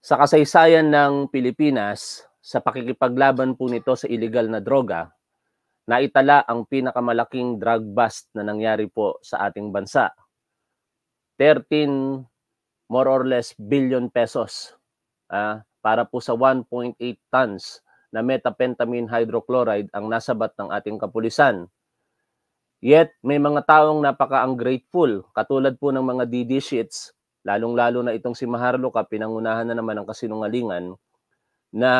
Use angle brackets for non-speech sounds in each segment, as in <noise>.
Sa kasaysayan ng Pilipinas, sa pakikipaglaban po nito sa ilegal na droga, naitala ang pinakamalaking drug bust na nangyari po sa ating bansa. 13 more or less billion pesos ah, para po sa 1.8 tons na metapentamine hydrochloride ang nasabat ng ating kapulisan. Yet may mga taong napaka-ungrateful katulad po ng mga DD sheets lalong-lalo na itong si Maharloka, pinangunahan na naman ng kasinungalingan na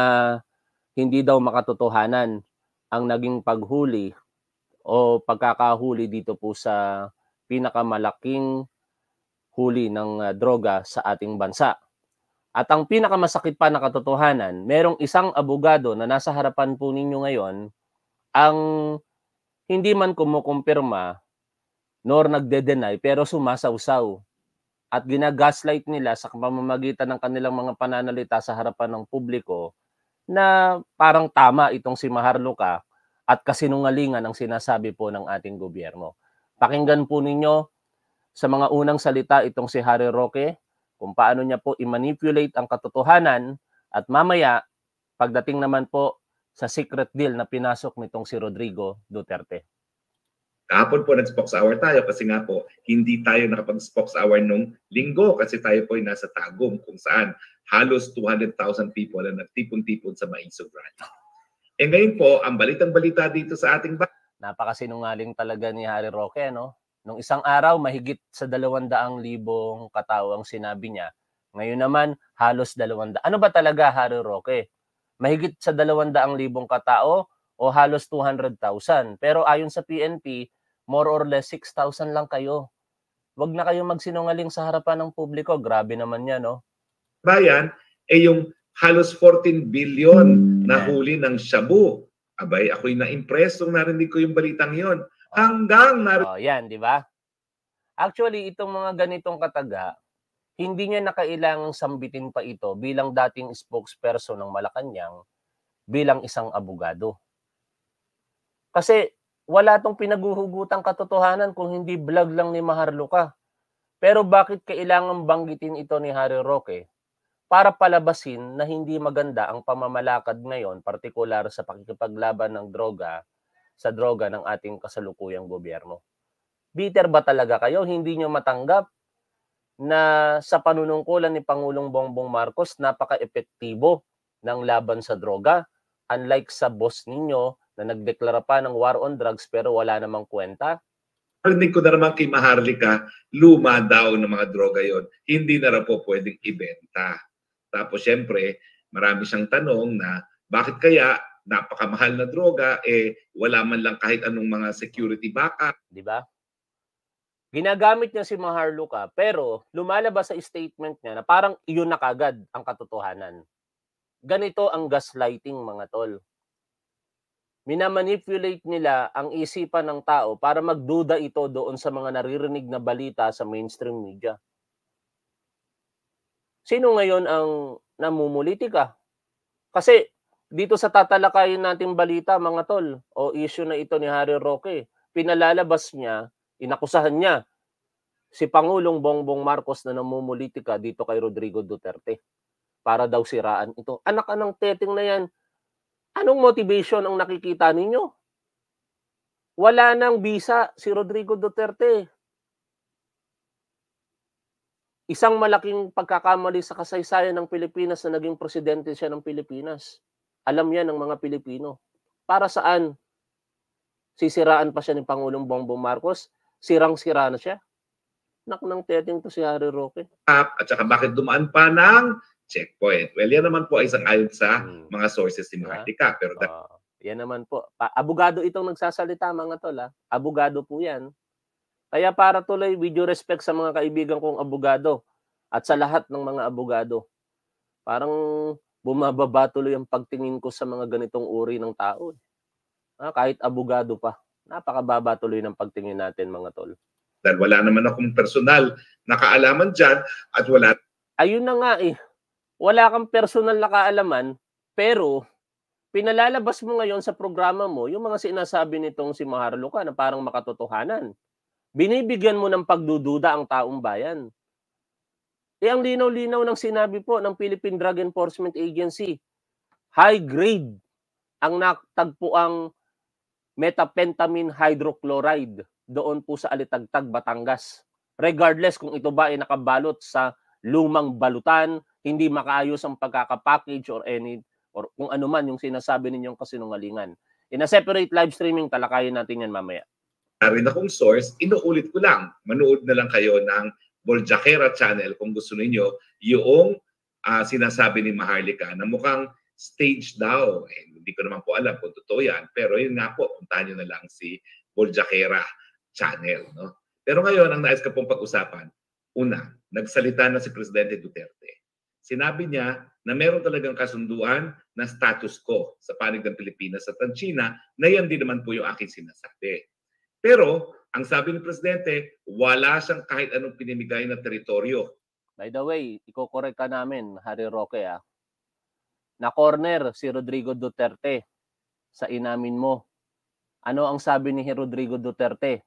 hindi daw makatotohanan ang naging paghuli o pagkakahuli dito po sa pinakamalaking huli ng ah, droga sa ating bansa. At ang pinakamasakit pa na katotohanan, merong isang abogado na nasa harapan po ninyo ngayon ang hindi man kumukumpirma nor nagde-deny pero sumasawsaw at ginagaslight nila sa pamamagitan ng kanilang mga pananalita sa harapan ng publiko na parang tama itong si Maharlika at kasinungalingan ang sinasabi po ng ating gobyerno. Pakinggan po ninyo sa mga unang salita itong si Harry Roque kung paano niya po i-manipulate ang katotohanan at mamaya pagdating naman po sa secret deal na pinasok nitong si Rodrigo Duterte. Kahapon po nag-spokes hour tayo kasi nga po hindi tayo nakapag-spokes hour nung linggo kasi tayo po ay nasa Tagum kung saan halos 200,000 people ang nagtipon-tipon sa Maisog Rally. E eh, ngayon po, ang balitang-balita dito sa ating ba- Napakasinungaling talaga ni Harry Roque, no? Nung isang araw, mahigit sa 200,000 katao ang sinabi niya. Ngayon naman, halos 200. Ano ba talaga Harry Roque? Mahigit sa 200,000 katao o halos 200,000. Pero ayon sa PNP, more or less 6,000 lang kayo. Huwag na kayong magsinungaling sa harapan ng publiko. Grabe naman yan, no? Oh. Bayan, eh yung halos 14 billion hmm, na huli ng Shabu. Abay, ako'y na-impress nung narinig ko yung balitang yon. Hanggang nar- oh, yan, di ba? Actually, itong mga ganitong kataga, hindi niya nakailangang sambitin pa ito bilang dating spokesperson ng Malacanang bilang isang abogado. Kasi wala tong pinaguhugutang katotohanan kung hindi vlog lang ni Maharlika. Pero bakit kailangan banggitin ito ni Harry Roque? Para palabasin na hindi maganda ang pamamalakad ngayon, partikular sa pakikipaglaban ng droga sa droga ng ating kasalukuyang gobyerno. Bitter ba talaga kayo? Hindi nyo matanggap na sa panunungkulan ni Pangulong Bongbong Marcos, napaka-epektibo ng laban sa droga. Unlike sa boss ninyo na nagdeklara pa ng war on drugs pero wala namang kwenta? Narinig ko na naman kay Maharlika, luma daw ng mga droga yon. Hindi na raw po pwedeng ibenta. Tapos syempre, marami siyang tanong na bakit kaya napakamahal na droga, eh wala man lang kahit anong mga security backup. Di ba? Ginagamit niya si Maharlika pero lumalabas sa statement niya na parang iyon na kagad ang katotohanan. Ganito ang gaslighting mga tol minamanipulate nila ang isipan ng tao para magduda ito doon sa mga naririnig na balita sa mainstream media. Sino ngayon ang namumulitika? Kasi dito sa tatalakayin nating balita mga tol o issue na ito ni Harry Roque, pinalalabas niya, inakusahan niya si Pangulong Bongbong Marcos na namumulitika dito kay Rodrigo Duterte para daw siraan ito. Anak anang teting na yan, Anong motivation ang nakikita ninyo? Wala nang bisa si Rodrigo Duterte. Isang malaking pagkakamali sa kasaysayan ng Pilipinas na naging presidente siya ng Pilipinas. Alam yan ng mga Pilipino. Para saan? Sisiraan pa siya ni Pangulong Bongbong Marcos? Sirang-sira na siya? Nak ng teteng to si Harry Roque. At saka bakit dumaan pa ng checkpoint. Well, yan naman po ay isang ayon sa hmm. mga sources ni Maharlika. Ah. Pero uh, yan naman po. Pa- abogado itong nagsasalita mga tol. Ha? Ah. Abogado po yan. Kaya para tuloy, with due respect sa mga kaibigan kong abogado at sa lahat ng mga abogado, parang bumababa tuloy ang pagtingin ko sa mga ganitong uri ng tao. Eh. Ah, kahit abogado pa, napakababa tuloy ng pagtingin natin mga tol. Dahil wala naman akong personal na kaalaman dyan at wala... Ayun na nga eh wala kang personal na kaalaman, pero pinalalabas mo ngayon sa programa mo yung mga sinasabi nitong si Maharlo ka na parang makatotohanan. Binibigyan mo ng pagdududa ang taong bayan. Eh ang linaw-linaw ng sinabi po ng Philippine Drug Enforcement Agency, high grade ang natagpuang ang hydrochloride doon po sa Alitagtag, Batangas. Regardless kung ito ba ay nakabalot sa lumang balutan, hindi makaayos ang pagkakapackage or any or kung ano man yung sinasabi ninyong kasinungalingan. In a separate live streaming, talakayin natin yan mamaya. Rin akong source, inuulit ko lang. Manood na lang kayo ng Boljakera channel kung gusto niyo yung uh, sinasabi ni Maharlika na mukhang stage daw. Eh, hindi ko naman po alam kung totoo yan. Pero yun nga po, puntahan nyo na lang si Boljakera channel. No? Pero ngayon, ang nais ka pong pag-usapan, una, nagsalita na si Presidente Duterte sinabi niya na meron talagang kasunduan na status quo sa panig ng Pilipinas at ang China na yan din naman po yung aking sinasabi. Pero ang sabi ni Presidente, wala siyang kahit anong pinimigay na teritoryo. By the way, ikokorek ka namin, Harry Roque, ah. na corner si Rodrigo Duterte sa inamin mo. Ano ang sabi ni Rodrigo Duterte?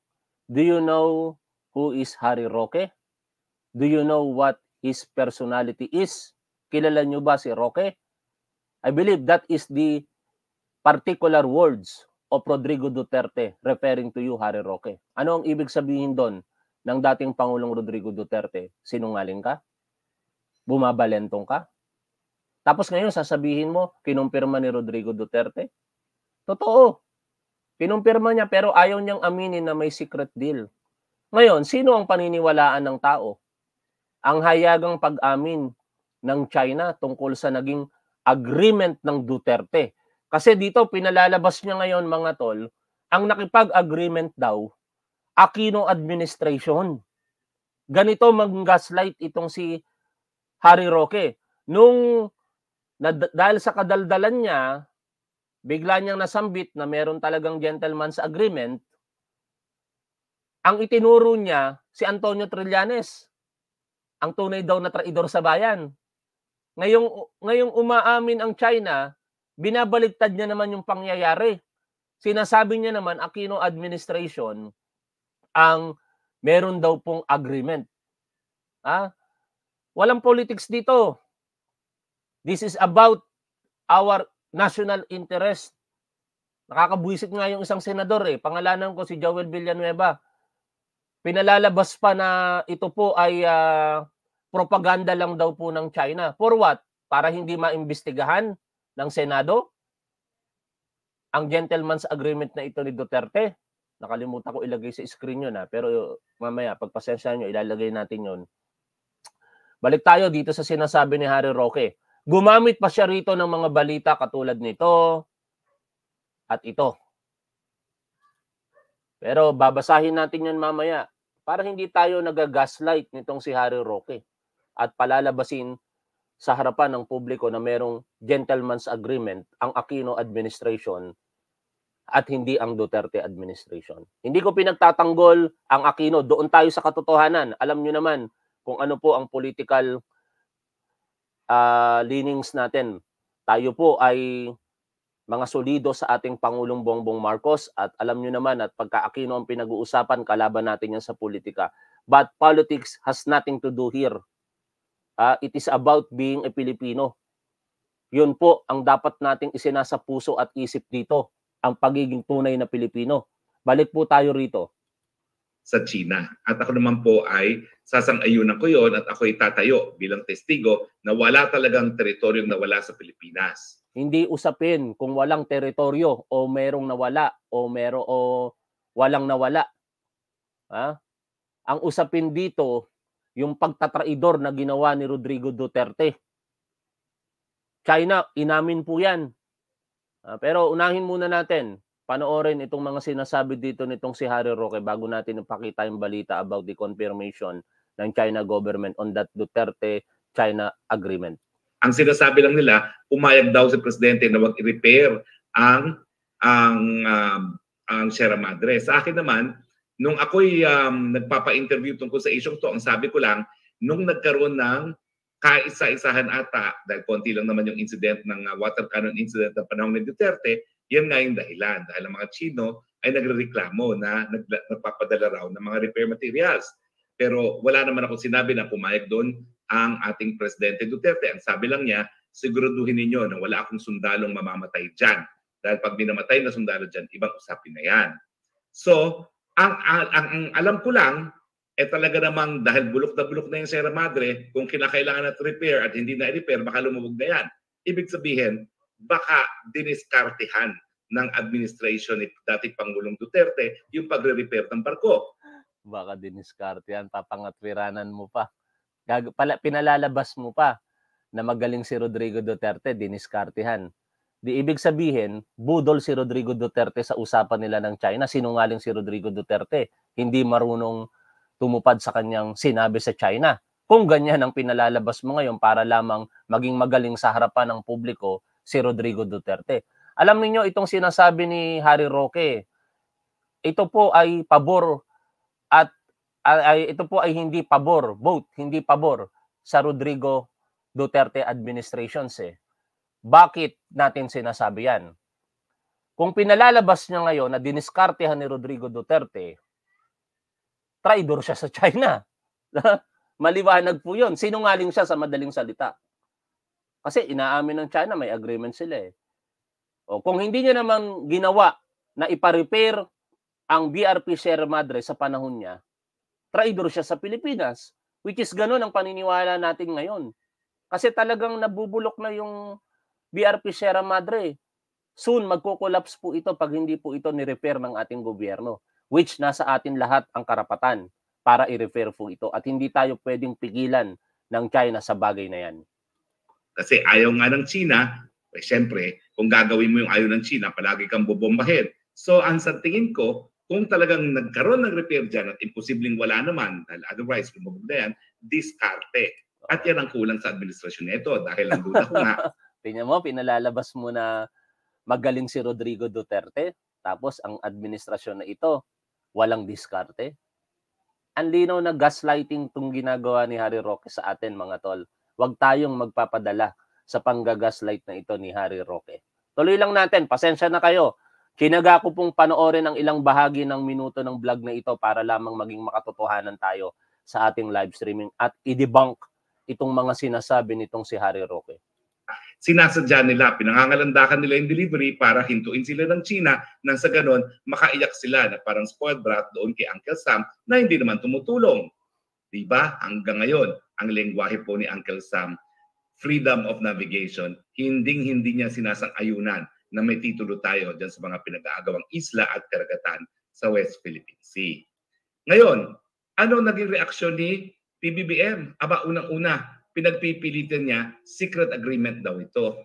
Do you know who is Harry Roque? Do you know what his personality is. Kilala nyo ba si Roque? I believe that is the particular words of Rodrigo Duterte referring to you, Harry Roque. Ano ang ibig sabihin doon ng dating Pangulong Rodrigo Duterte? Sinungaling ka? Bumabalentong ka? Tapos ngayon sasabihin mo, kinumpirma ni Rodrigo Duterte? Totoo. Kinumpirma niya pero ayaw niyang aminin na may secret deal. Ngayon, sino ang paniniwalaan ng tao? ang hayagang pag-amin ng China tungkol sa naging agreement ng Duterte. Kasi dito pinalalabas niya ngayon mga tol, ang nakipag-agreement daw Aquino administration. Ganito mag-gaslight itong si Harry Roque. Nung na, dahil sa kadaldalan niya, bigla niyang nasambit na meron talagang gentleman's agreement, ang itinuro niya si Antonio Trillanes ang tunay daw na traidor sa bayan. Ngayong, ngayong umaamin ang China, binabaliktad niya naman yung pangyayari. Sinasabi niya naman, Aquino administration, ang meron daw pong agreement. Ha? Walang politics dito. This is about our national interest. Nakakabwisit nga yung isang senador eh. Pangalanan ko si Joel Villanueva. Pinalalabas pa na ito po ay uh, propaganda lang daw po ng China. For what? Para hindi maimbestigahan ng Senado? Ang gentleman's agreement na ito ni Duterte, nakalimutan ko ilagay sa screen yun ha, ah. pero mamaya pagpasensya nyo, ilalagay natin yun. Balik tayo dito sa sinasabi ni Harry Roque. Gumamit pa siya rito ng mga balita katulad nito at ito. Pero babasahin natin yan mamaya para hindi tayo nagagaslight nitong si Harry Roque at palalabasin sa harapan ng publiko na merong gentleman's agreement ang Aquino administration at hindi ang Duterte administration. Hindi ko pinagtatanggol ang Aquino. Doon tayo sa katotohanan. Alam nyo naman kung ano po ang political uh, leanings natin. Tayo po ay mga solido sa ating Pangulong Bongbong Marcos at alam nyo naman at pagka Aquino ang pinag-uusapan, kalaban natin yan sa politika. But politics has nothing to do here Uh, it is about being a Pilipino. Yun po ang dapat nating isinasa puso at isip dito, ang pagiging tunay na Pilipino. Balik po tayo rito. Sa China. At ako naman po ay sasang-ayunan ko yon at ako'y tatayo bilang testigo na wala talagang teritoryong nawala sa Pilipinas. Hindi usapin kung walang teritoryo o merong nawala o mero o walang nawala. Ha? Ah, ang usapin dito yung pagtatraidor na ginawa ni Rodrigo Duterte. China, inamin po yan. Uh, pero unahin muna natin, panoorin itong mga sinasabi dito nitong si Harry Roque bago natin ipakita yung balita about the confirmation ng China government on that Duterte-China agreement. Ang sinasabi lang nila, umayag daw si Presidente na wag i-repair ang ang um, ang Sierra Madre. Sa akin naman, Nung ako'y um, nagpapa-interview tungkol sa isyong to, ang sabi ko lang, nung nagkaroon ng kaisa-isahan ata, dahil konti lang naman yung incident ng uh, water cannon incident ng panahon ni Duterte, yan nga yung dahilan. Dahil ang mga Chino ay nagrereklamo na nag, nagpapadala raw ng mga repair materials. Pero wala naman ako sinabi na pumayag doon ang ating Presidente Duterte. Ang sabi lang niya, siguraduhin ninyo na wala akong sundalong mamamatay dyan. Dahil pag minamatay na sundalo dyan, ibang usapin na yan. So, ang, ang, ang, alam ko lang, eh talaga namang dahil bulok na bulok na yung Sierra Madre, kung kinakailangan at repair at hindi na i-repair, baka lumubog na yan. Ibig sabihin, baka diniskartihan ng administration ni dating Pangulong Duterte yung pagre-repair ng barko. Baka diniskartihan, papangatwiranan mo pa. Gag- pala, pinalalabas mo pa na magaling si Rodrigo Duterte, diniskartihan. Di ibig sabihin, budol si Rodrigo Duterte sa usapan nila ng China. Sinungaling si Rodrigo Duterte. Hindi marunong tumupad sa kanyang sinabi sa China. Kung ganyan ang pinalalabas mo ngayon para lamang maging magaling sa harapan ng publiko si Rodrigo Duterte. Alam niyo itong sinasabi ni Harry Roque, ito po ay pabor at ay, ito po ay hindi pabor, vote, hindi pabor sa Rodrigo Duterte administrations eh. Bakit natin sinasabi yan? Kung pinalalabas niya ngayon na diniskartehan ni Rodrigo Duterte, traidor siya sa China. <laughs> Maliwanag po yun. Sinungaling siya sa madaling salita. Kasi inaamin ng China, may agreement sila eh. O, kung hindi niya naman ginawa na iparepair ang BRP Sierra Madre sa panahon niya, traidor siya sa Pilipinas. Which is ganun ang paniniwala natin ngayon. Kasi talagang nabubulok na yung BRP Sierra Madre. Soon, magkukulaps po ito pag hindi po ito ni-repair ng ating gobyerno, which nasa atin lahat ang karapatan para i refer po ito at hindi tayo pwedeng pigilan ng China sa bagay na yan. Kasi ayaw nga ng China, eh, siyempre, kung gagawin mo yung ayaw ng China, palagi kang bubombahin. So, ang sa tingin ko, kung talagang nagkaroon ng repair dyan at imposibleng wala naman, dahil otherwise, lumabog na yan, diskarte. At yan ang kulang sa administrasyon nito dahil ang duda ko nga, <laughs> Tingnan mo, pinalalabas mo na magaling si Rodrigo Duterte, tapos ang administrasyon na ito, walang diskarte. Ang linaw na gaslighting itong ginagawa ni Harry Roque sa atin mga tol. Huwag tayong magpapadala sa panggagaslight na ito ni Harry Roque. Tuloy lang natin, pasensya na kayo. Kinaga ko pong panoorin ang ilang bahagi ng minuto ng vlog na ito para lamang maging makatotohanan tayo sa ating live streaming at i-debunk itong mga sinasabi nitong si Harry Roque sinasadya nila, pinangangalandakan nila yung delivery para hintuin sila ng China nang sa ganon makaiyak sila na parang spoiled brat doon kay Uncle Sam na hindi naman tumutulong. Diba? Hanggang ngayon, ang lengguwahe po ni Uncle Sam, freedom of navigation, hinding-hindi niya sinasang-ayunan na may titulo tayo dyan sa mga pinag-aagawang isla at karagatan sa West Philippine Sea. Ngayon, ano naging reaksyon ni PBBM? Aba, unang-una, pinagpipilitin niya, secret agreement daw ito.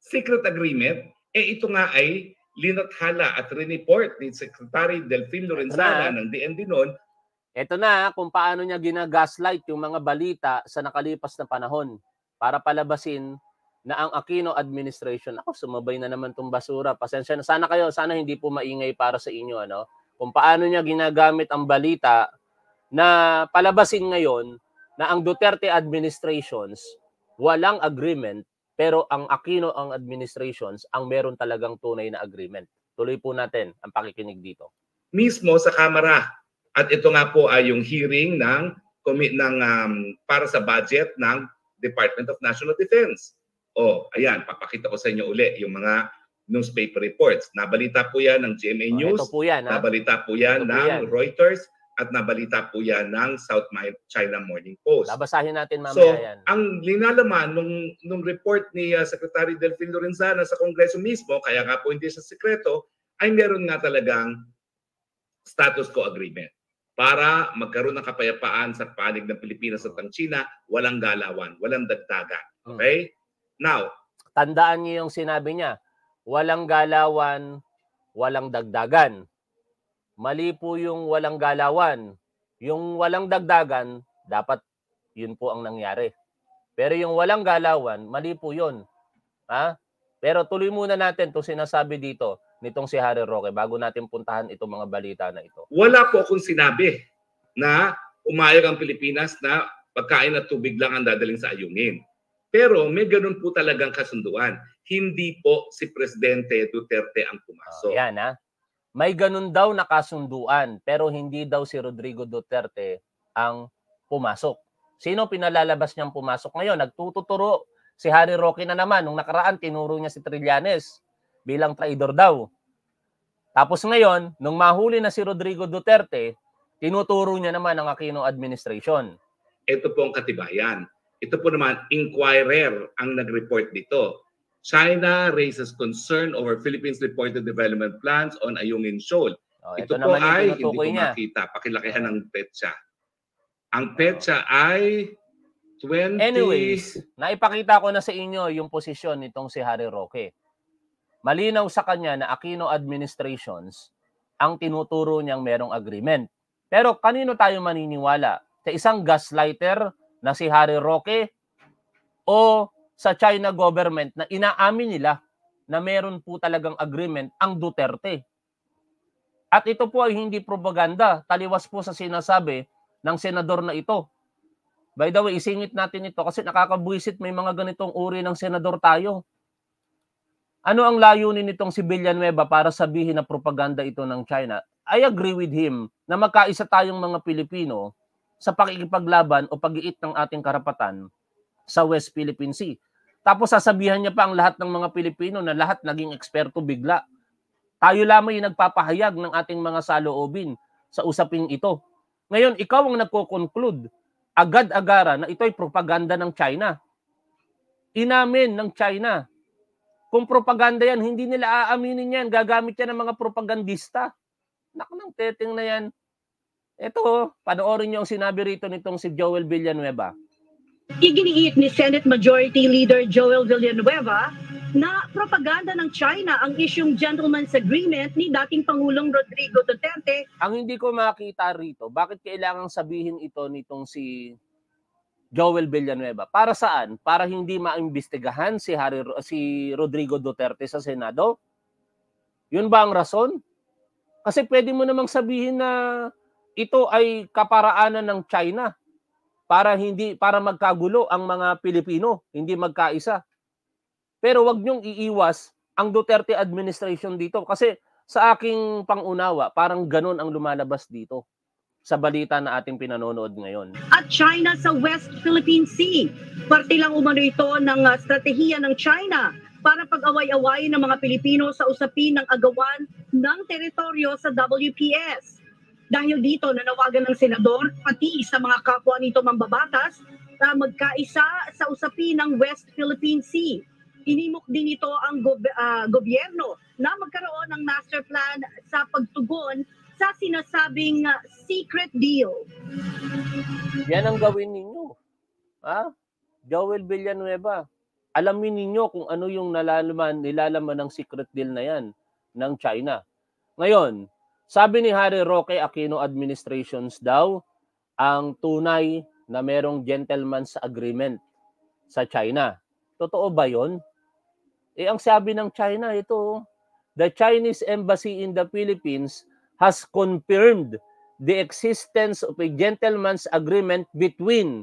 Secret agreement, eh ito nga ay linathala at report ni Secretary Delfin Lorenzana ng DND noon. Ito na kung paano niya ginagaslight yung mga balita sa nakalipas na panahon para palabasin na ang Aquino administration, ako sumabay na naman tong basura. Pasensya na. Sana kayo, sana hindi po maingay para sa inyo. Ano? Kung paano niya ginagamit ang balita na palabasin ngayon na ang Duterte administrations walang agreement pero ang Aquino ang administrations ang meron talagang tunay na agreement. Tuloy po natin ang pakikinig dito. Mismo sa Kamara at ito nga po ay yung hearing ng ng um, para sa budget ng Department of National Defense. Oh, ayan, papakita ko sa inyo uli yung mga newspaper reports. Nabalita po yan ng GMA oh, News. Oh, ito po yan. Ha? Nabalita po yan ito ng po yan. Reuters at nabalita po yan ng South China Morning Post. Babasahin natin mamaya so, yan. ang linalaman nung, nung report ni uh, Secretary Delphine Lorenzana sa Kongreso mismo, kaya nga po hindi sa sekreto, ay meron nga talagang status quo agreement para magkaroon ng kapayapaan sa panig ng Pilipinas at ng China, walang galawan, walang dagdagan. Hmm. Okay? Now, tandaan niyo yung sinabi niya, walang galawan, walang dagdagan. Mali po yung walang galawan. Yung walang dagdagan, dapat yun po ang nangyari. Pero yung walang galawan, mali po yun. Ha? Pero tuloy muna natin itong sinasabi dito nitong si Harry Roque bago natin puntahan itong mga balita na ito. Wala po akong sinabi na umayag ang Pilipinas na pagkain at tubig lang ang dadaling sa ayungin. Pero may ganun po talagang kasunduan. Hindi po si Presidente Duterte ang pumasok. Oh, yan ha. May ganun daw na kasunduan pero hindi daw si Rodrigo Duterte ang pumasok. Sino pinalalabas niyang pumasok ngayon? Nagtututuro si Harry Roque na naman. Nung nakaraan, tinuro niya si Trillanes bilang traidor daw. Tapos ngayon, nung mahuli na si Rodrigo Duterte, tinuturo niya naman ang Aquino administration. Ito po ang katibayan. Ito po naman, inquirer ang nag-report dito. China raises concern over Philippines' reported development plans on Ayungin Shoal. Oh, ito, ito po ay hindi ko niya. makita. Pakilakihan oh. ng petsa. Ang petsa oh. ay 20... Anyways, naipakita ko na sa inyo yung posisyon nitong si Harry Roque. Malinaw sa kanya na Aquino administrations ang tinuturo niyang merong agreement. Pero kanino tayo maniniwala? Sa isang gaslighter na si Harry Roque o sa China government na inaamin nila na meron po talagang agreement ang Duterte. At ito po ay hindi propaganda, taliwas po sa sinasabi ng senador na ito. By the way, isingit natin ito kasi nakakabwisit may mga ganitong uri ng senador tayo. Ano ang layunin nitong si Villanueva para sabihin na propaganda ito ng China? I agree with him na magkaisa tayong mga Pilipino sa pakikipaglaban o pag-iit ng ating karapatan sa West Philippine Sea. Tapos sasabihan niya pa ang lahat ng mga Pilipino na lahat naging eksperto bigla. Tayo lamang yung nagpapahayag ng ating mga saloobin sa usaping ito. Ngayon, ikaw ang nagko-conclude agad-agara na ito ay propaganda ng China. Inamin ng China. Kung propaganda yan, hindi nila aaminin yan. Gagamit yan ng mga propagandista. Naku ng na yan. Ito, panoorin niyo ang sinabi rito nitong si Joel Villanueva. Iginiit ni Senate Majority Leader Joel Villanueva na propaganda ng China ang isyung gentleman's agreement ni dating Pangulong Rodrigo Duterte. Ang hindi ko makita rito, bakit kailangang sabihin ito nitong si Joel Villanueva? Para saan? Para hindi maimbestigahan si, Harry, si Rodrigo Duterte sa Senado? Yun ba ang rason? Kasi pwede mo namang sabihin na ito ay kaparaanan ng China para hindi para magkagulo ang mga Pilipino, hindi magkaisa. Pero wag niyong iiwas ang Duterte administration dito kasi sa aking pangunawa, parang ganun ang lumalabas dito sa balita na ating pinanonood ngayon. At China sa West Philippine Sea. Parte lang umano ito ng uh, ah, strategiya ng China para pag-away-away ng mga Pilipino sa usapin ng agawan ng teritoryo sa WPS. Dahil dito nanawagan ng senador pati sa mga kapwa nito mambabatas na magkaisa sa usapin ng West Philippine Sea. Inimok din ito ang gob- uh, ah, gobyerno na magkaroon ng master plan sa pagtugon sa sinasabing ah, secret deal. Yan ang gawin ninyo. Ha? Joel Villanueva, alamin ninyo kung ano yung nalalaman, nilalaman ng secret deal na yan ng China. Ngayon, sabi ni Harry Roque Aquino administrations daw, ang tunay na merong gentleman's agreement sa China. Totoo ba yon? Eh ang sabi ng China ito, oh. the Chinese embassy in the Philippines has confirmed the existence of a gentleman's agreement between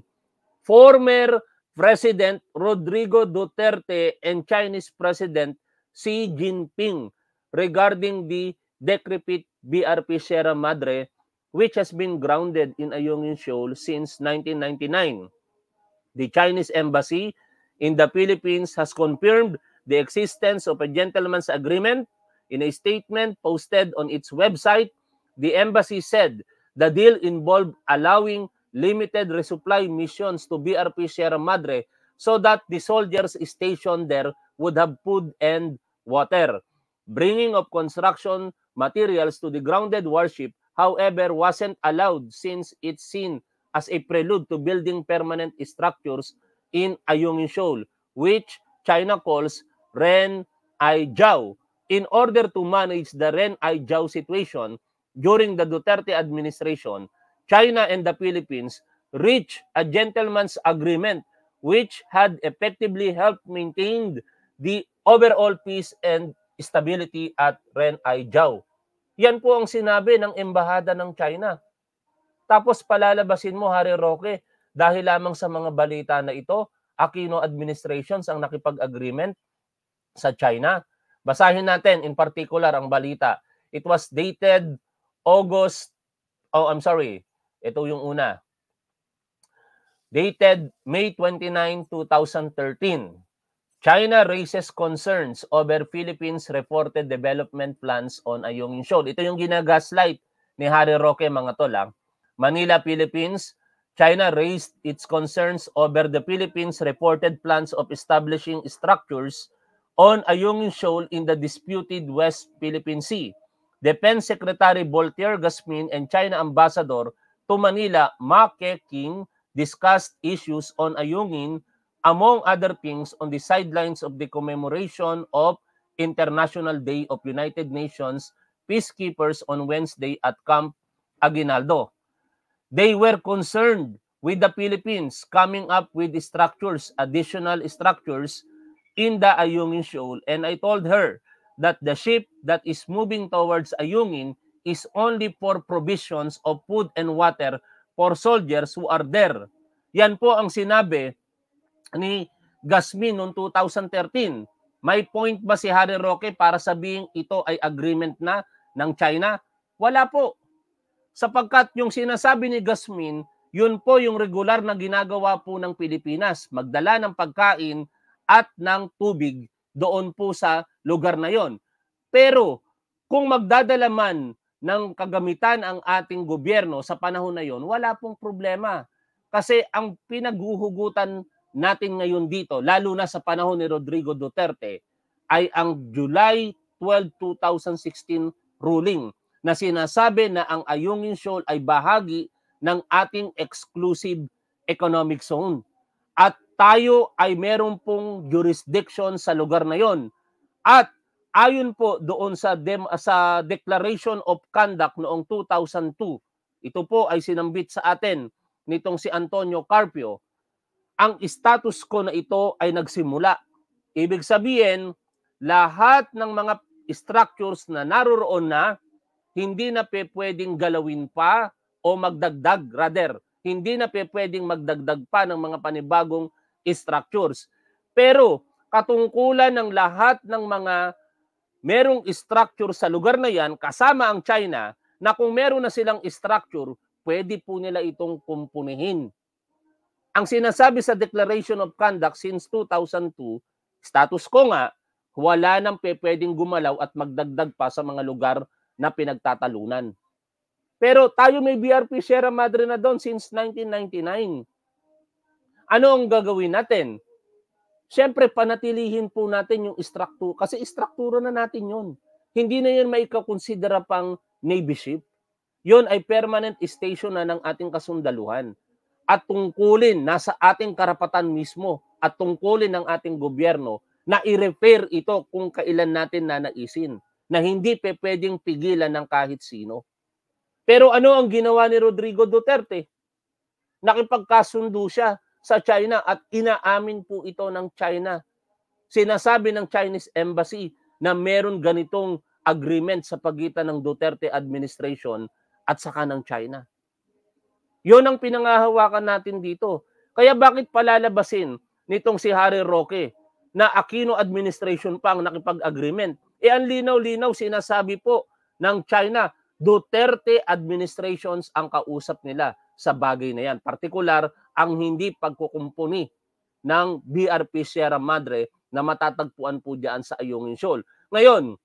former President Rodrigo Duterte and Chinese President Xi Jinping regarding the decrepit BRP Sierra Madre which has been grounded in Ayungin Shoal since 1999. The Chinese embassy in the Philippines has confirmed the existence of a gentleman's agreement. In a statement posted on its website, the embassy said the deal involved allowing limited resupply missions to BRP Sierra Madre so that the soldiers stationed there would have food and water. Bringing of construction materials to the grounded warship, however, wasn't allowed since it's seen as a prelude to building permanent structures in Ayungin Shoal, which China calls Ren Jiao. In order to manage the Ren Jiao situation during the Duterte administration, China and the Philippines reached a gentleman's agreement which had effectively helped maintain the overall peace and Stability at Ren Aijiao. Yan po ang sinabi ng Embahada ng China. Tapos palalabasin mo, Harry Roque, dahil lamang sa mga balita na ito, Aquino administrations ang nakipag-agreement sa China. Basahin natin in particular ang balita. It was dated August, oh I'm sorry, ito yung una. Dated May 29, 2013. China raises concerns over Philippines' reported development plans on Ayungin Shoal. Ito yung ginagaslight ni Harry Roque mga tolang. Ah. Manila, Philippines, China raised its concerns over the Philippines' reported plans of establishing structures on Ayungin Shoal in the disputed West Philippine Sea. Defense Secretary Voltaire Gasmin and China Ambassador to Manila, Ma Ke King, discussed issues on Ayungin among other things, on the sidelines of the commemoration of International Day of United Nations Peacekeepers on Wednesday at Camp Aguinaldo. They were concerned with the Philippines coming up with structures, additional structures in the Ayungin Shoal. And I told her that the ship that is moving towards Ayungin is only for provisions of food and water for soldiers who are there. Yan po ang sinabi ni Gasmin noong 2013. May point ba si Harry Roque para sabing ito ay agreement na ng China? Wala po. Sapagkat yung sinasabi ni Gasmin, yun po yung regular na ginagawa po ng Pilipinas, magdala ng pagkain at ng tubig doon po sa lugar na yon. Pero kung magdadala man ng kagamitan ang ating gobyerno sa panahon na yon, wala pong problema. Kasi ang pinaghuhugutan natin ngayon dito, lalo na sa panahon ni Rodrigo Duterte, ay ang July 12, 2016 ruling na sinasabi na ang Ayungin Shoal ay bahagi ng ating exclusive economic zone. At tayo ay meron pong jurisdiction sa lugar na yon. At ayon po doon sa dem, sa Declaration of Conduct noong 2002, ito po ay sinambit sa atin nitong si Antonio Carpio ang status ko na ito ay nagsimula. Ibig sabihin, lahat ng mga structures na naroroon na, hindi na pwedeng galawin pa o magdagdag, rather, hindi na pwedeng magdagdag pa ng mga panibagong structures. Pero katungkulan ng lahat ng mga merong structure sa lugar na yan, kasama ang China, na kung meron na silang structure, pwede po nila itong kumpunihin ang sinasabi sa Declaration of Conduct since 2002, status ko nga, wala nang pwedeng gumalaw at magdagdag pa sa mga lugar na pinagtatalunan. Pero tayo may BRP Sierra Madre na doon since 1999. Ano ang gagawin natin? Siyempre, panatilihin po natin yung istruktura. Kasi istruktura na natin yon. Hindi na yun maikakonsidera pang Navy ship. Yon ay permanent station na ng ating kasundaluhan at tungkulin nasa ating karapatan mismo at tungkulin ng ating gobyerno na i-repair ito kung kailan natin nanaisin na hindi pe pwedeng pigilan ng kahit sino. Pero ano ang ginawa ni Rodrigo Duterte? Nakipagkasundo siya sa China at inaamin po ito ng China. Sinasabi ng Chinese Embassy na meron ganitong agreement sa pagitan ng Duterte administration at saka ng China. Yon ang pinangahawakan natin dito. Kaya bakit palalabasin nitong si Harry Roque na Aquino administration pa ang nakipag-agreement? E ang linaw-linaw sinasabi po ng China, Duterte administrations ang kausap nila sa bagay na yan. Partikular, ang hindi pagkukumpuni ng BRP Sierra Madre na matatagpuan po dyan sa Ayungin Shoal. Ngayon,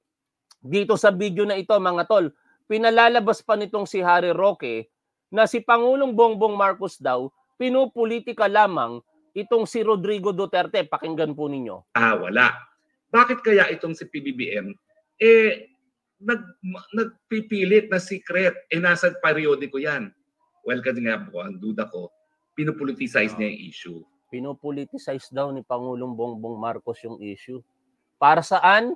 dito sa video na ito mga tol, pinalalabas pa nitong si Harry Roque na si Pangulong Bongbong Marcos daw pinupolitika lamang itong si Rodrigo Duterte. Pakinggan po ninyo. Ah, wala. Bakit kaya itong si PBBM eh nag nagpipilit na secret eh nasa periodiko 'yan. Well, kasi nga po ang duda ko, pinopoliticize uh, niya yung issue. Pinopoliticize daw ni Pangulong Bongbong Marcos yung issue. Para saan?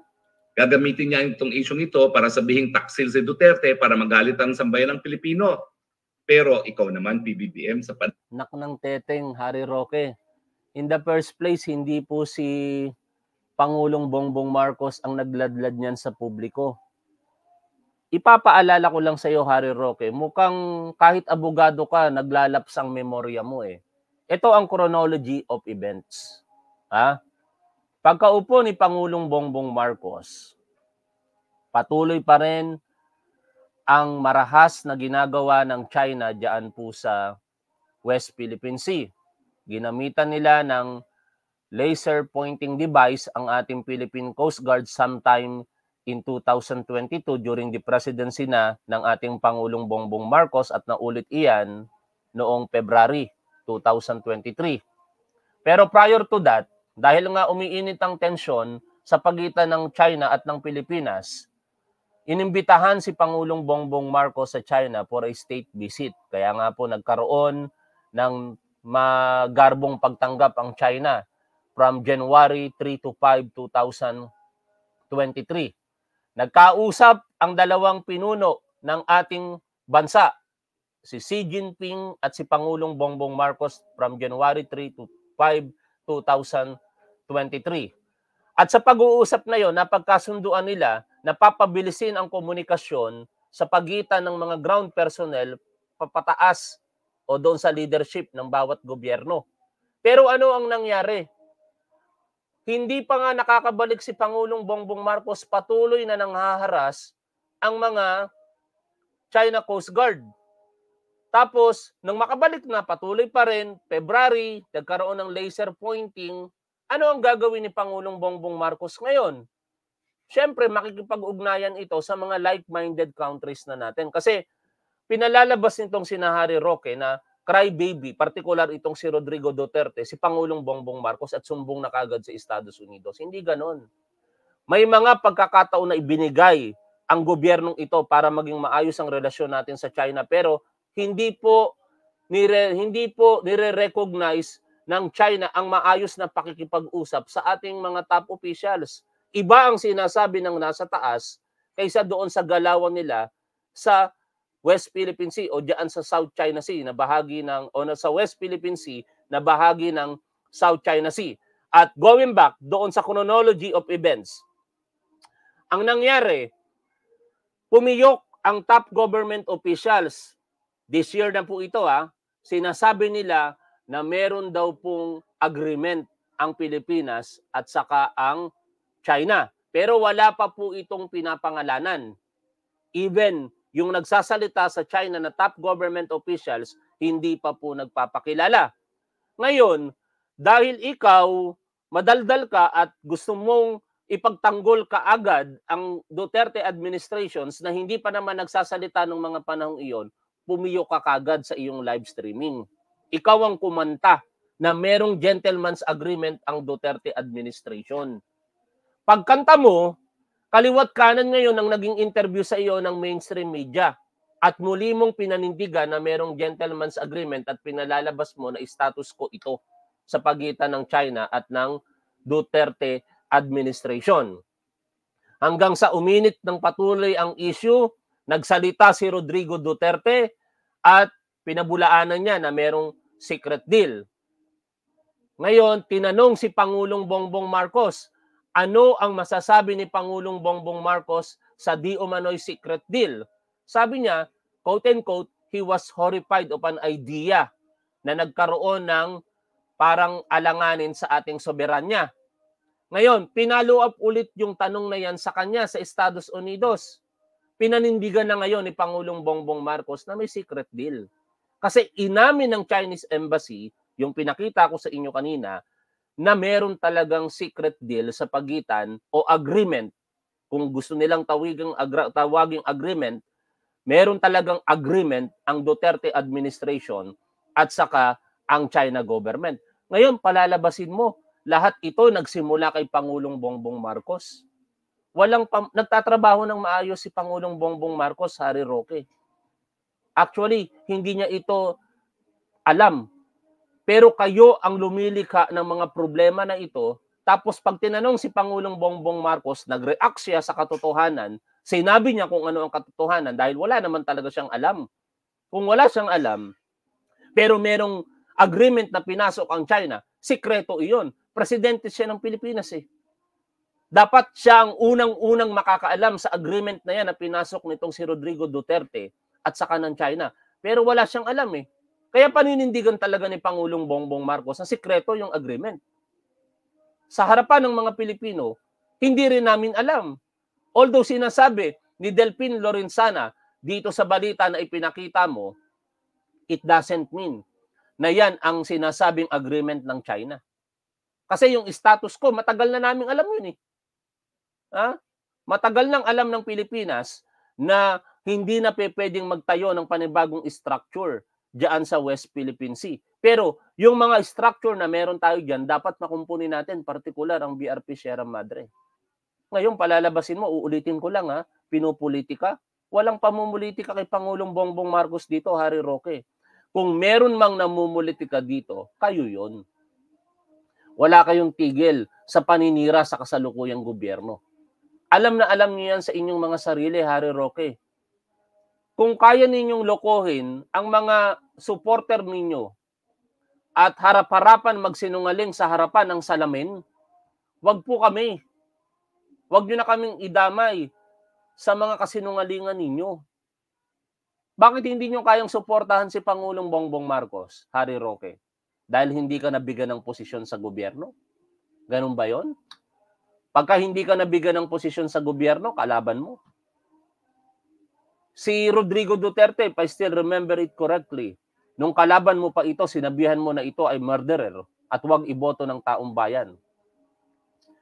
Gagamitin niya itong issue ito para sabihing taksil si Duterte para magalit ang sambayan ng Pilipino pero ikaw naman, PBBM, sa pan... Nak ng teteng, Harry Roque. In the first place, hindi po si Pangulong Bongbong Marcos ang nagladlad niyan sa publiko. Ipapaalala ko lang sa iyo, Harry Roque, mukhang kahit abogado ka, naglalaps ang memorya mo eh. Ito ang chronology of events. Ha? Pagkaupo ni Pangulong Bongbong Marcos, patuloy pa rin ang marahas na ginagawa ng China diyan po sa West Philippine Sea. Ginamitan nila ng laser pointing device ang ating Philippine Coast Guard sometime in 2022 during the presidency na ng ating Pangulong Bongbong Marcos at naulit iyan noong February 2023. Pero prior to that, dahil nga umiinit ang tensyon sa pagitan ng China at ng Pilipinas, Inimbitahan si Pangulong Bongbong Marcos sa China for a state visit. Kaya nga po nagkaroon ng magarbong pagtanggap ang China from January 3 to 5, 2023. Nagkausap ang dalawang pinuno ng ating bansa, si Xi Jinping at si Pangulong Bongbong Marcos from January 3 to 5, 2023. At sa pag-uusap na yon, napagkasunduan nila napapabilisin ang komunikasyon sa pagitan ng mga ground personnel papataas o doon sa leadership ng bawat gobyerno. Pero ano ang nangyari? Hindi pa nga nakakabalik si Pangulong Bongbong Marcos patuloy na nanghaharas ang mga China Coast Guard. Tapos, nung makabalik na, patuloy pa rin, February, nagkaroon ng laser pointing. Ano ang gagawin ni Pangulong Bongbong Marcos ngayon? syempre makikipag-ugnayan ito sa mga like-minded countries na natin. Kasi pinalalabas nitong si Nahari Roque na crybaby, particular itong si Rodrigo Duterte, si Pangulong Bongbong Marcos at sumbong na kagad sa Estados Unidos. Hindi ganon. May mga pagkakataon na ibinigay ang gobyernong ito para maging maayos ang relasyon natin sa China pero hindi po nire, hindi po nire-recognize ng China ang maayos na pakikipag-usap sa ating mga top officials iba ang sinasabi ng nasa taas kaysa doon sa galawan nila sa West Philippine Sea o diyan sa South China Sea na bahagi ng o na sa West Philippine Sea na bahagi ng South China Sea. At going back doon sa chronology of events, ang nangyari, pumiyok ang top government officials. This year na po ito ha, ah, sinasabi nila na meron daw pong agreement ang Pilipinas at saka ang China. Pero wala pa po itong pinapangalanan. Even yung nagsasalita sa China na top government officials, hindi pa po nagpapakilala. Ngayon, dahil ikaw, madaldal ka at gusto mong ipagtanggol ka agad ang Duterte administrations na hindi pa naman nagsasalita ng mga panahong iyon, pumiyo ka kagad sa iyong live streaming. Ikaw ang kumanta na merong gentleman's agreement ang Duterte administration. Pagkanta mo, kaliwat kanan ngayon ang naging interview sa iyo ng mainstream media at muli mong pinanindigan na merong gentleman's agreement at pinalalabas mo na status ko ito sa pagitan ng China at ng Duterte administration. Hanggang sa uminit ng patuloy ang issue, nagsalita si Rodrigo Duterte at pinabulaanan niya na merong secret deal. Ngayon, tinanong si Pangulong Bongbong Marcos, ano ang masasabi ni Pangulong Bongbong Marcos sa di umano'y secret deal. Sabi niya, quote and quote, he was horrified of an idea na nagkaroon ng parang alanganin sa ating soberanya. Ngayon, pinalo up ulit yung tanong na yan sa kanya sa Estados Unidos. Pinanindigan na ngayon ni Pangulong Bongbong Marcos na may secret deal. Kasi inamin ng Chinese Embassy, yung pinakita ko sa inyo kanina, na meron talagang secret deal sa pagitan o agreement kung gusto nilang tawigang agra- tawaging agreement meron talagang agreement ang Duterte administration at saka ang China government ngayon palalabasin mo lahat ito nagsimula kay Pangulong Bongbong Marcos walang pam- nagtatrabaho ng maayos si Pangulong Bongbong Marcos Harry Roque actually hindi niya ito alam pero kayo ang lumilikha ng mga problema na ito. Tapos pag tinanong si Pangulong Bongbong Marcos, nag-react siya sa katotohanan. Sinabi niya kung ano ang katotohanan dahil wala naman talaga siyang alam. Kung wala siyang alam, pero merong agreement na pinasok ang China, sikreto iyon. Presidente siya ng Pilipinas eh. Dapat siya ang unang-unang makakaalam sa agreement na yan na pinasok nitong si Rodrigo Duterte at saka ng China. Pero wala siyang alam eh. Kaya paninindigan talaga ni Pangulong Bongbong Marcos na sikreto yung agreement. Sa harapan ng mga Pilipino, hindi rin namin alam. Although sinasabi ni Delphine Lorenzana dito sa balita na ipinakita mo, it doesn't mean na yan ang sinasabing agreement ng China. Kasi yung status ko, matagal na naming alam yun eh. Ha? Matagal nang alam ng Pilipinas na hindi na pwedeng magtayo ng panibagong structure diyan sa West Philippine Sea. Pero yung mga structure na meron tayo diyan, dapat makumpuni natin, particular ang BRP Sierra Madre. Ngayon, palalabasin mo, uulitin ko lang ha, pinupolitika. Walang pamumulitika kay Pangulong Bongbong Marcos dito, Harry Roque. Kung meron mang namumulitika dito, kayo yon. Wala kayong tigil sa paninira sa kasalukuyang gobyerno. Alam na alam niyo yan sa inyong mga sarili, Harry Roque. Kung kaya ninyong lokohin ang mga supporter ninyo at harap-harapan magsinungaling sa harapan ng salamin, wag po kami. Wag nyo na kaming idamay sa mga kasinungalingan ninyo. Bakit hindi nyo kayang suportahan si Pangulong Bongbong Marcos, Harry Roque? Dahil hindi ka nabigyan ng posisyon sa gobyerno? Ganun ba yon? Pagka hindi ka nabigyan ng posisyon sa gobyerno, kalaban mo. Si Rodrigo Duterte, if I still remember it correctly, Nung kalaban mo pa ito, sinabihan mo na ito ay murderer at huwag iboto ng taong bayan.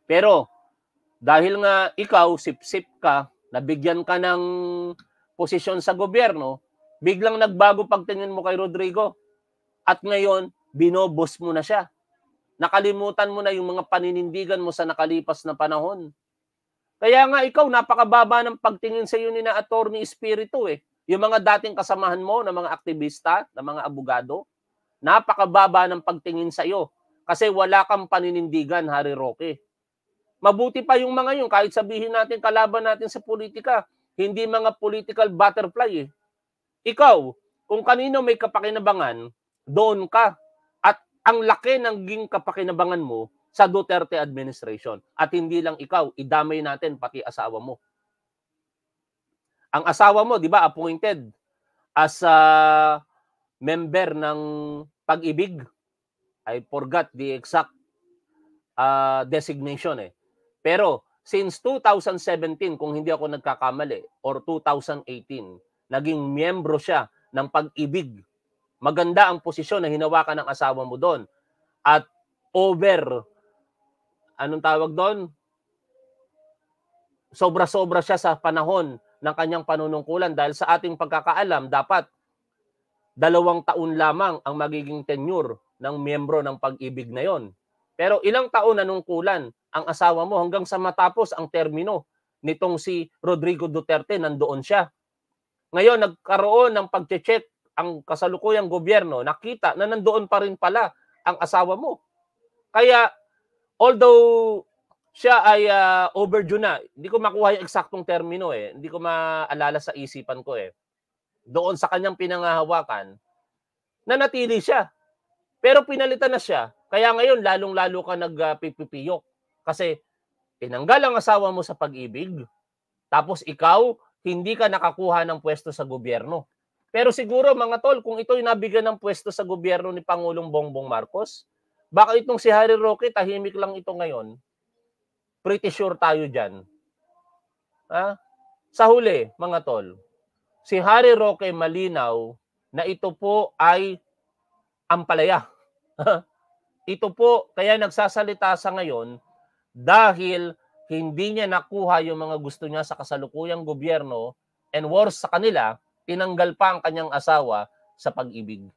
Pero dahil nga ikaw sip-sip ka, nabigyan ka ng posisyon sa gobyerno, biglang nagbago pagtingin mo kay Rodrigo. At ngayon, binobos mo na siya. Nakalimutan mo na yung mga paninindigan mo sa nakalipas na panahon. Kaya nga ikaw, napakababa ng pagtingin sa iyo ni na Attorney Espiritu eh. Yung mga dating kasamahan mo na mga aktivista, na mga abogado, napakababa ng pagtingin sa iyo kasi wala kang paninindigan, Harry Roque. Mabuti pa yung mga yun, kahit sabihin natin kalaban natin sa politika, hindi mga political butterfly eh. Ikaw, kung kanino may kapakinabangan, doon ka. At ang laki ng ging kapakinabangan mo sa Duterte administration. At hindi lang ikaw, idamay natin pati asawa mo. Ang asawa mo, 'di ba, appointed as a member ng pag-ibig. I forgot the exact uh, designation eh. Pero since 2017 kung hindi ako nagkakamali or 2018, naging miyembro siya ng pag-ibig. Maganda ang posisyon na hinawakan ng asawa mo doon. At over anong tawag doon? Sobra-sobra siya sa panahon ng kanyang panunungkulan dahil sa ating pagkakaalam dapat dalawang taon lamang ang magiging tenure ng miyembro ng pag-ibig na yon. Pero ilang taon na nungkulan ang asawa mo hanggang sa matapos ang termino nitong si Rodrigo Duterte nandoon siya. Ngayon nagkaroon ng pagche-check ang kasalukuyang gobyerno, nakita na nandoon pa rin pala ang asawa mo. Kaya although siya ay uh, overdue na. Hindi ko makuha yung eksaktong termino eh. Hindi ko maalala sa isipan ko eh. Doon sa kanyang pinangahawakan, nanatili siya. Pero pinalitan na siya. Kaya ngayon, lalong-lalo ka nagpipipiyok. Ah, Kasi tinanggal ang asawa mo sa pag-ibig, tapos ikaw, hindi ka nakakuha ng pwesto sa gobyerno. Pero siguro mga tol, kung ito'y nabigyan ng pwesto sa gobyerno ni Pangulong Bongbong Marcos, baka itong si Harry Roque, tahimik lang ito ngayon, Pretty sure tayo dyan. Ha? Sa huli, mga tol, si Harry Roque malinaw na ito po ay ampalaya. <laughs> ito po, kaya nagsasalita sa ngayon dahil hindi niya nakuha yung mga gusto niya sa kasalukuyang gobyerno and worse sa kanila, tinanggal pa ang kanyang asawa sa pag-ibig.